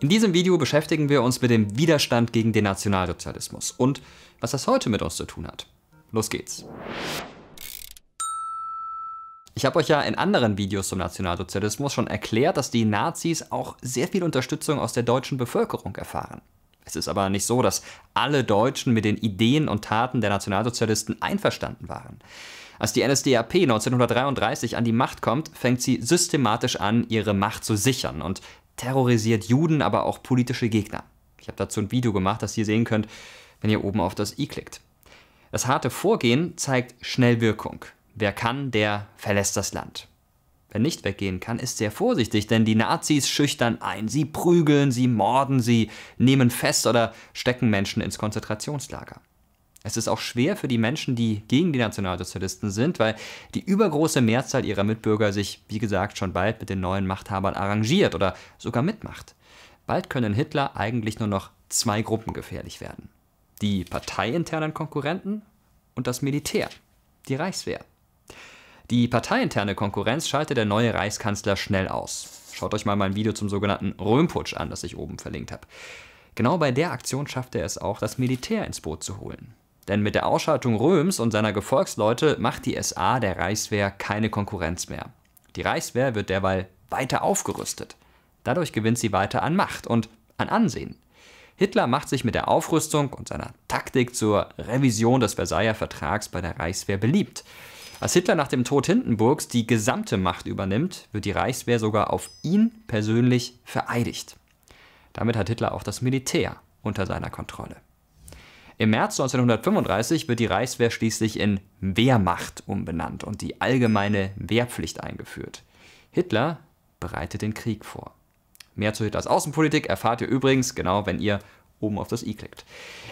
In diesem Video beschäftigen wir uns mit dem Widerstand gegen den Nationalsozialismus und was das heute mit uns zu tun hat. Los geht's! Ich habe euch ja in anderen Videos zum Nationalsozialismus schon erklärt, dass die Nazis auch sehr viel Unterstützung aus der deutschen Bevölkerung erfahren. Es ist aber nicht so, dass alle Deutschen mit den Ideen und Taten der Nationalsozialisten einverstanden waren. Als die NSDAP 1933 an die Macht kommt, fängt sie systematisch an, ihre Macht zu sichern und terrorisiert Juden, aber auch politische Gegner. Ich habe dazu ein Video gemacht, das ihr sehen könnt, wenn ihr oben auf das i klickt. Das harte Vorgehen zeigt schnell Wirkung. Wer kann, der verlässt das Land. Wer nicht weggehen kann, ist sehr vorsichtig, denn die Nazis schüchtern ein. Sie prügeln, sie morden, sie nehmen fest oder stecken Menschen ins Konzentrationslager. Es ist auch schwer für die Menschen, die gegen die Nationalsozialisten sind, weil die übergroße Mehrzahl ihrer Mitbürger sich, wie gesagt, schon bald mit den neuen Machthabern arrangiert oder sogar mitmacht. Bald können Hitler eigentlich nur noch zwei Gruppen gefährlich werden. Die parteiinternen Konkurrenten und das Militär, die Reichswehr. Die parteiinterne Konkurrenz schaltet der neue Reichskanzler schnell aus. Schaut euch mal mein Video zum sogenannten Röhmputsch an, das ich oben verlinkt habe. Genau bei der Aktion schaffte er es auch, das Militär ins Boot zu holen. Denn mit der Ausschaltung Röhms und seiner Gefolgsleute macht die SA der Reichswehr keine Konkurrenz mehr. Die Reichswehr wird derweil weiter aufgerüstet. Dadurch gewinnt sie weiter an Macht und an Ansehen. Hitler macht sich mit der Aufrüstung und seiner Taktik zur Revision des Versailler Vertrags bei der Reichswehr beliebt. Als Hitler nach dem Tod Hindenburgs die gesamte Macht übernimmt, wird die Reichswehr sogar auf ihn persönlich vereidigt. Damit hat Hitler auch das Militär unter seiner Kontrolle. Im März 1935 wird die Reichswehr schließlich in Wehrmacht umbenannt und die allgemeine Wehrpflicht eingeführt. Hitler bereitet den Krieg vor. Mehr zu Hitlers Außenpolitik erfahrt ihr übrigens genau, wenn ihr oben auf das i klickt.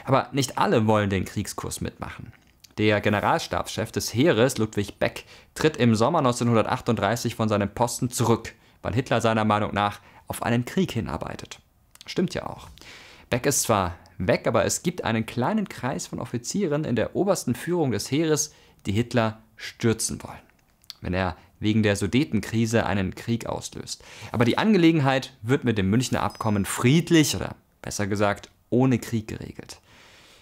Aber nicht alle wollen den Kriegskurs mitmachen. Der Generalstabschef des Heeres, Ludwig Beck, tritt im Sommer 1938 von seinem Posten zurück, weil Hitler seiner Meinung nach auf einen Krieg hinarbeitet. Stimmt ja auch. Beck ist zwar weg, aber es gibt einen kleinen Kreis von Offizieren in der obersten Führung des Heeres, die Hitler stürzen wollen, wenn er wegen der Sudetenkrise einen Krieg auslöst. Aber die Angelegenheit wird mit dem Münchner Abkommen friedlich oder besser gesagt ohne Krieg geregelt.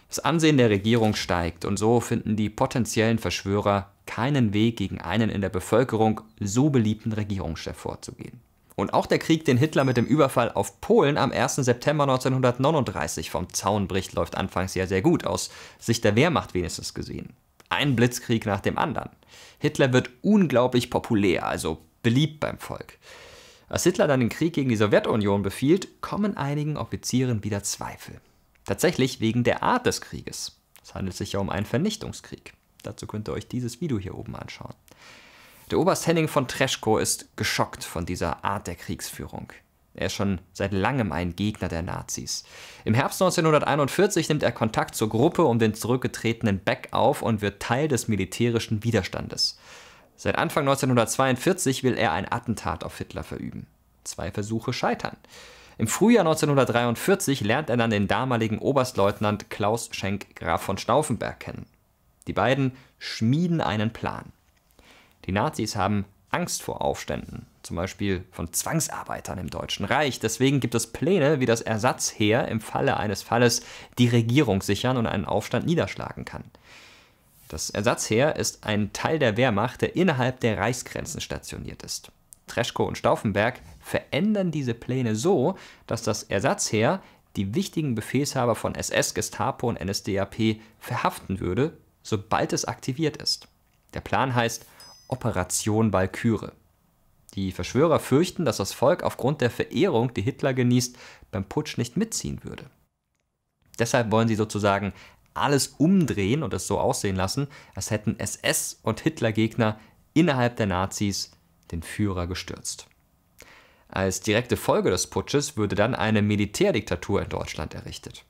Das Ansehen der Regierung steigt und so finden die potenziellen Verschwörer keinen Weg gegen einen in der Bevölkerung so beliebten Regierungschef vorzugehen. Und auch der Krieg, den Hitler mit dem Überfall auf Polen am 1. September 1939 vom Zaun bricht, läuft anfangs ja sehr gut, aus Sicht der Wehrmacht wenigstens gesehen. Ein Blitzkrieg nach dem anderen. Hitler wird unglaublich populär, also beliebt beim Volk. Als Hitler dann den Krieg gegen die Sowjetunion befiehlt, kommen einigen Offizieren wieder Zweifel. Tatsächlich wegen der Art des Krieges. Es handelt sich ja um einen Vernichtungskrieg. Dazu könnt ihr euch dieses Video hier oben anschauen. Der Oberst Henning von Treschko ist geschockt von dieser Art der Kriegsführung. Er ist schon seit langem ein Gegner der Nazis. Im Herbst 1941 nimmt er Kontakt zur Gruppe um den zurückgetretenen Beck auf und wird Teil des militärischen Widerstandes. Seit Anfang 1942 will er ein Attentat auf Hitler verüben. Zwei Versuche scheitern. Im Frühjahr 1943 lernt er dann den damaligen Oberstleutnant Klaus Schenk Graf von Stauffenberg kennen. Die beiden schmieden einen Plan. Die Nazis haben Angst vor Aufständen, zum Beispiel von Zwangsarbeitern im Deutschen Reich. Deswegen gibt es Pläne, wie das Ersatzheer im Falle eines Falles die Regierung sichern und einen Aufstand niederschlagen kann. Das Ersatzheer ist ein Teil der Wehrmacht, der innerhalb der Reichsgrenzen stationiert ist. Treschko und Stauffenberg verändern diese Pläne so, dass das Ersatzheer die wichtigen Befehlshaber von SS, Gestapo und NSDAP verhaften würde, sobald es aktiviert ist. Der Plan heißt Operation Walküre. Die Verschwörer fürchten, dass das Volk aufgrund der Verehrung, die Hitler genießt, beim Putsch nicht mitziehen würde. Deshalb wollen sie sozusagen alles umdrehen und es so aussehen lassen, als hätten SS und Hitlergegner innerhalb der Nazis den Führer gestürzt. Als direkte Folge des Putsches würde dann eine Militärdiktatur in Deutschland errichtet.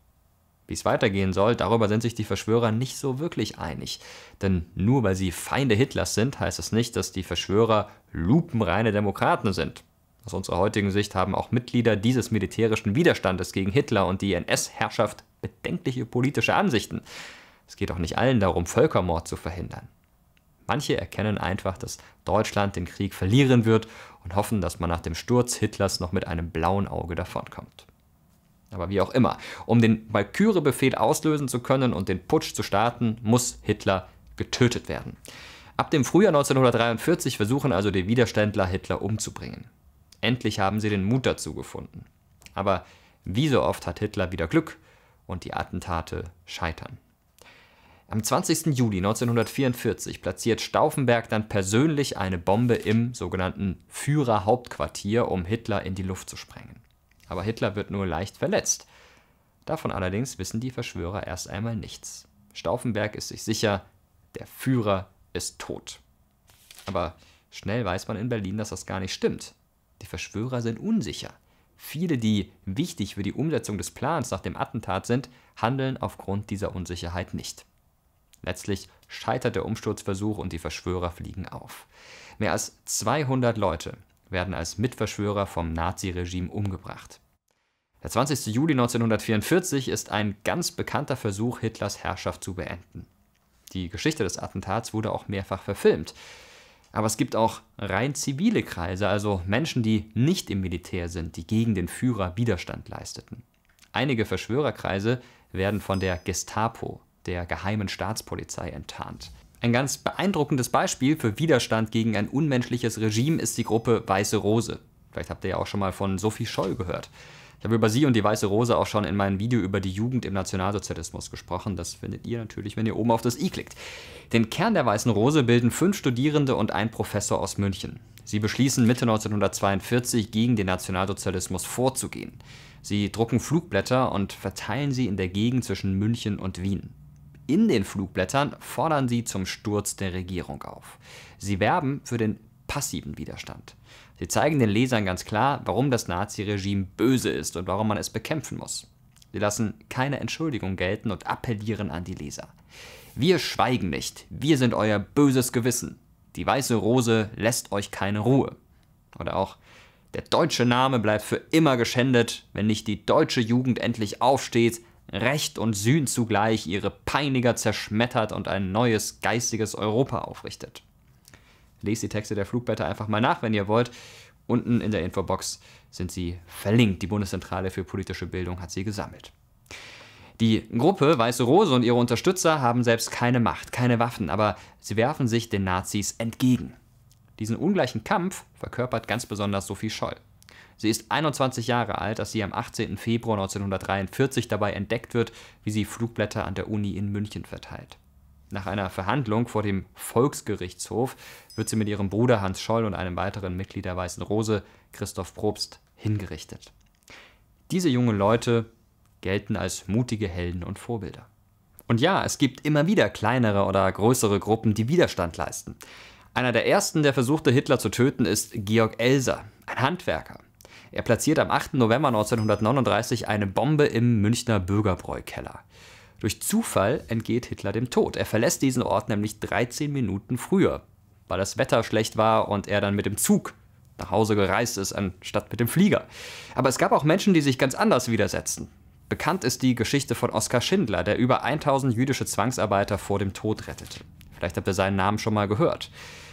Wie es weitergehen soll, darüber sind sich die Verschwörer nicht so wirklich einig. Denn nur weil sie Feinde Hitlers sind, heißt es das nicht, dass die Verschwörer lupenreine Demokraten sind. Aus unserer heutigen Sicht haben auch Mitglieder dieses militärischen Widerstandes gegen Hitler und die NS-Herrschaft bedenkliche politische Ansichten. Es geht auch nicht allen darum, Völkermord zu verhindern. Manche erkennen einfach, dass Deutschland den Krieg verlieren wird und hoffen, dass man nach dem Sturz Hitlers noch mit einem blauen Auge davonkommt. Aber wie auch immer. Um den Walküre-Befehl auslösen zu können und den Putsch zu starten, muss Hitler getötet werden. Ab dem Frühjahr 1943 versuchen also die Widerständler, Hitler umzubringen. Endlich haben sie den Mut dazu gefunden. Aber wie so oft hat Hitler wieder Glück und die Attentate scheitern. Am 20. Juli 1944 platziert Stauffenberg dann persönlich eine Bombe im sogenannten Führerhauptquartier, um Hitler in die Luft zu sprengen. Aber Hitler wird nur leicht verletzt. Davon allerdings wissen die Verschwörer erst einmal nichts. Stauffenberg ist sich sicher, der Führer ist tot. Aber schnell weiß man in Berlin, dass das gar nicht stimmt. Die Verschwörer sind unsicher. Viele, die wichtig für die Umsetzung des Plans nach dem Attentat sind, handeln aufgrund dieser Unsicherheit nicht. Letztlich scheitert der Umsturzversuch und die Verschwörer fliegen auf. Mehr als 200 Leute werden als Mitverschwörer vom Naziregime umgebracht. Der 20. Juli 1944 ist ein ganz bekannter Versuch, Hitlers Herrschaft zu beenden. Die Geschichte des Attentats wurde auch mehrfach verfilmt. Aber es gibt auch rein zivile Kreise, also Menschen, die nicht im Militär sind, die gegen den Führer Widerstand leisteten. Einige Verschwörerkreise werden von der Gestapo, der geheimen Staatspolizei, enttarnt. Ein ganz beeindruckendes Beispiel für Widerstand gegen ein unmenschliches Regime ist die Gruppe Weiße Rose. Vielleicht habt ihr ja auch schon mal von Sophie Scholl gehört. Ich habe über sie und die Weiße Rose auch schon in meinem Video über die Jugend im Nationalsozialismus gesprochen. Das findet ihr natürlich, wenn ihr oben auf das i klickt. Den Kern der Weißen Rose bilden fünf Studierende und ein Professor aus München. Sie beschließen Mitte 1942 gegen den Nationalsozialismus vorzugehen. Sie drucken Flugblätter und verteilen sie in der Gegend zwischen München und Wien. In den Flugblättern fordern sie zum Sturz der Regierung auf. Sie werben für den passiven Widerstand. Sie zeigen den Lesern ganz klar, warum das Naziregime böse ist und warum man es bekämpfen muss. Sie lassen keine Entschuldigung gelten und appellieren an die Leser. Wir schweigen nicht, wir sind euer böses Gewissen. Die weiße Rose lässt euch keine Ruhe. Oder auch, der deutsche Name bleibt für immer geschändet, wenn nicht die deutsche Jugend endlich aufsteht, Recht und Sühn zugleich ihre Peiniger zerschmettert und ein neues geistiges Europa aufrichtet. Lest die Texte der Flugblätter einfach mal nach, wenn ihr wollt. Unten in der Infobox sind sie verlinkt. Die Bundeszentrale für politische Bildung hat sie gesammelt. Die Gruppe Weiße Rose und ihre Unterstützer haben selbst keine Macht, keine Waffen, aber sie werfen sich den Nazis entgegen. Diesen ungleichen Kampf verkörpert ganz besonders Sophie Scholl. Sie ist 21 Jahre alt, als sie am 18. Februar 1943 dabei entdeckt wird, wie sie Flugblätter an der Uni in München verteilt. Nach einer Verhandlung vor dem Volksgerichtshof wird sie mit ihrem Bruder Hans Scholl und einem weiteren Mitglied der Weißen Rose, Christoph Probst, hingerichtet. Diese jungen Leute gelten als mutige Helden und Vorbilder. Und ja, es gibt immer wieder kleinere oder größere Gruppen, die Widerstand leisten. Einer der ersten, der versuchte, Hitler zu töten, ist Georg Elser, ein Handwerker. Er platziert am 8. November 1939 eine Bombe im Münchner Bürgerbräukeller. Durch Zufall entgeht Hitler dem Tod. Er verlässt diesen Ort nämlich 13 Minuten früher, weil das Wetter schlecht war und er dann mit dem Zug nach Hause gereist ist, anstatt mit dem Flieger. Aber es gab auch Menschen, die sich ganz anders widersetzten. Bekannt ist die Geschichte von Oskar Schindler, der über 1000 jüdische Zwangsarbeiter vor dem Tod rettete. Vielleicht habt ihr seinen Namen schon mal gehört.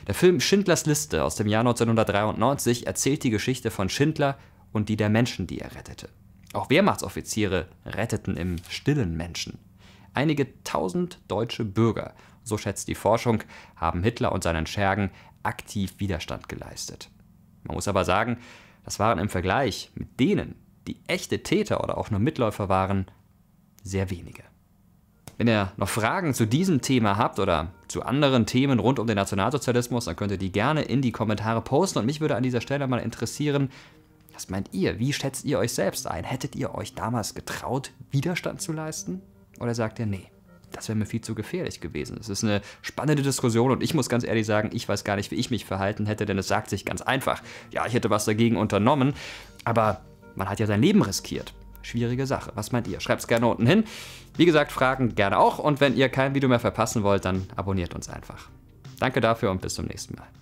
Der Film Schindlers Liste aus dem Jahr 1993 erzählt die Geschichte von Schindler, und die der Menschen, die er rettete. Auch Wehrmachtsoffiziere retteten im stillen Menschen. Einige tausend deutsche Bürger, so schätzt die Forschung, haben Hitler und seinen Schergen aktiv Widerstand geleistet. Man muss aber sagen, das waren im Vergleich mit denen, die echte Täter oder auch nur Mitläufer waren, sehr wenige. Wenn ihr noch Fragen zu diesem Thema habt oder zu anderen Themen rund um den Nationalsozialismus, dann könnt ihr die gerne in die Kommentare posten und mich würde an dieser Stelle mal interessieren, was meint ihr? Wie schätzt ihr euch selbst ein? Hättet ihr euch damals getraut, Widerstand zu leisten? Oder sagt ihr, nee, das wäre mir viel zu gefährlich gewesen? Es ist eine spannende Diskussion und ich muss ganz ehrlich sagen, ich weiß gar nicht, wie ich mich verhalten hätte, denn es sagt sich ganz einfach, ja, ich hätte was dagegen unternommen, aber man hat ja sein Leben riskiert. Schwierige Sache. Was meint ihr? Schreibt es gerne unten hin. Wie gesagt, Fragen gerne auch und wenn ihr kein Video mehr verpassen wollt, dann abonniert uns einfach. Danke dafür und bis zum nächsten Mal.